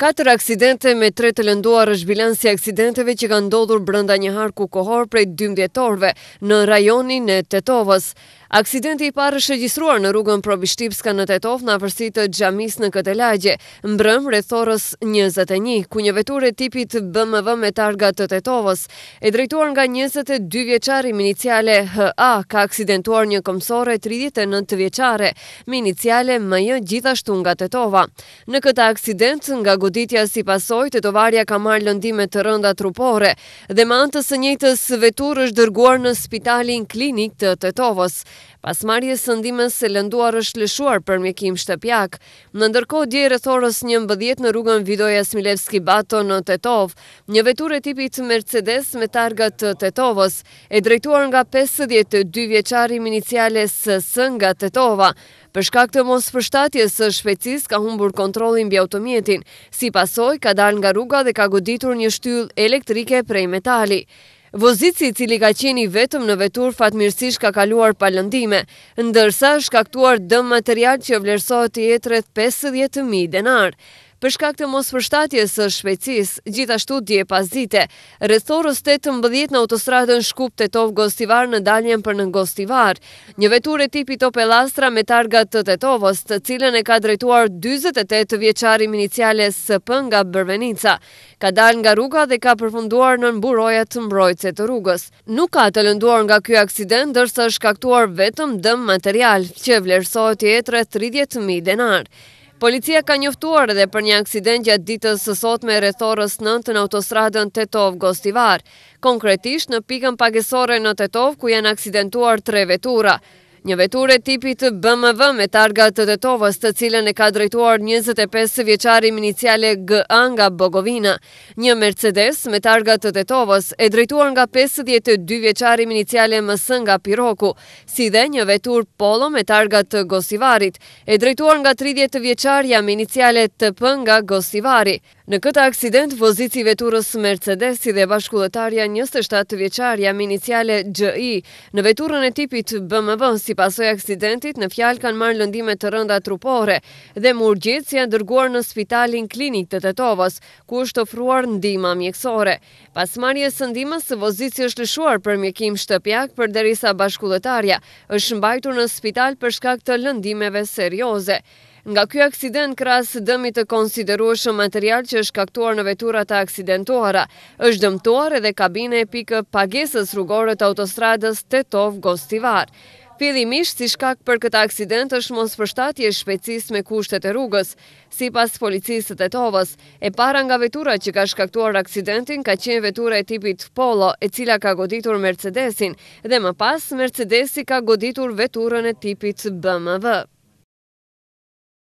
Katër aksidente me tre të lënduar është bilansi aksidenteve që kanë ndodhur brenda një harku kohor prej 12-torëve në rajonin e Tetovës. Aksidenti i parë është regjistruar në rrugën Probishtipska në Tetov në afërsi të xhamisë në këtë lagje, mbrëm rreth orës 21, ku një veturë e tipit BMW me targa të Tetovës, e drejtuar nga 22 vjeçar i iniciale HA, ka aksidentuar një komsorre 39 vjeçare, me iniciale MJ gjithashtu nga Tetova. Në këtë aksident nga goditja si pasoj të tovarja ka marrë lëndime të rënda trupore dhe antës së njëtës vetur është dërguar në spitalin klinik të Tetovës. Pas marje së ndimës se lënduar është lëshuar për mjekim shtëpjak, në ndërko dje rëthorës një mbëdhjet në rrugën Vidoja Smilevski Bato në Tetov, një vetur e tipit Mercedes me targat të Tetovës, e drejtuar nga 52 vjeqari miniciales së nga Tetova, Për shkak të mos përshtatjes së shpecis ka humbur kontrolin bja automjetin, si pasoj ka dal nga rruga dhe ka goditur një shtyll elektrike prej metali. Vozici cili ka qeni vetëm në vetur fatmirësish ka kaluar palëndime, ndërsa shkaktuar dëm material që vlerësot i 50.000 denarë. Për shkak të mos përshtatjes së shpejtësisë, gjithashtu di e Rreth orës 18 në autostradën Shkup Tetov Gostivar në daljen për në Gostivar, një veturë tipi Opel Astra me targa të Tetovos, të cilën e ka drejtuar 48 vjeçari me iniciale SP nga Bërvenica, ka dalë nga rruga dhe ka përfunduar nën buroja të mbrojtëse të rrugës. Nuk ka të lënduar nga ky aksident, ndërsa është shkaktuar vetëm dëm material, që vlerësohet rreth 30000 denar. Policia ka njoftuar edhe për një aksident gjatë ditës sësot me rethorës nëntë në autostradën Tetov Gostivar, konkretisht në pikën pagesore në Tetov ku janë aksidentuar tre vetura. Një vetur e tipit BMW me targa të të tovës të cilën e ka drejtuar 25 vjeqari minicjale GA nga Bogovina. Një Mercedes me targa të të tovës e drejtuar nga 52 vjeqari minicjale mësë nga Piroku, si dhe një vetur polo me targa të Gosivarit e drejtuar nga 30 vjeqarja minicjale të pën nga Gosivari. Në këta aksident, vozici veturës Mercedes i dhe bashkulletarja 27 vjeqarja minicjale GI në veturën e tipit bmw si pasoj aksidentit, në fjal kanë marrë lëndime të rënda trupore dhe murgjit si janë dërguar në spitalin klinik të Tetovës, ku është ofruar ndima mjekësore. Pas marrë së ndima, së vozici është lëshuar për mjekim shtëpjak për derisa bashkullëtarja, është mbajtur në spital për shkak të lëndimeve serioze. Nga kjo aksident krasë dëmi të konsiderueshëm material që është kaktuar në veturat e aksidentuara, është dëmtuar edhe kabine e pikë pagesës rrugore të autostradës Tetov-Gostivar. Fillimisht si shkak për këtë aksident është mos përshtatje shpecis me kushtet e rrugës, si pas policisët e tovës. E para nga vetura që ka shkaktuar aksidentin, ka qenë vetura e tipit Polo, e cila ka goditur Mercedesin, dhe më pas, Mercedesi ka goditur veturën e tipit BMW.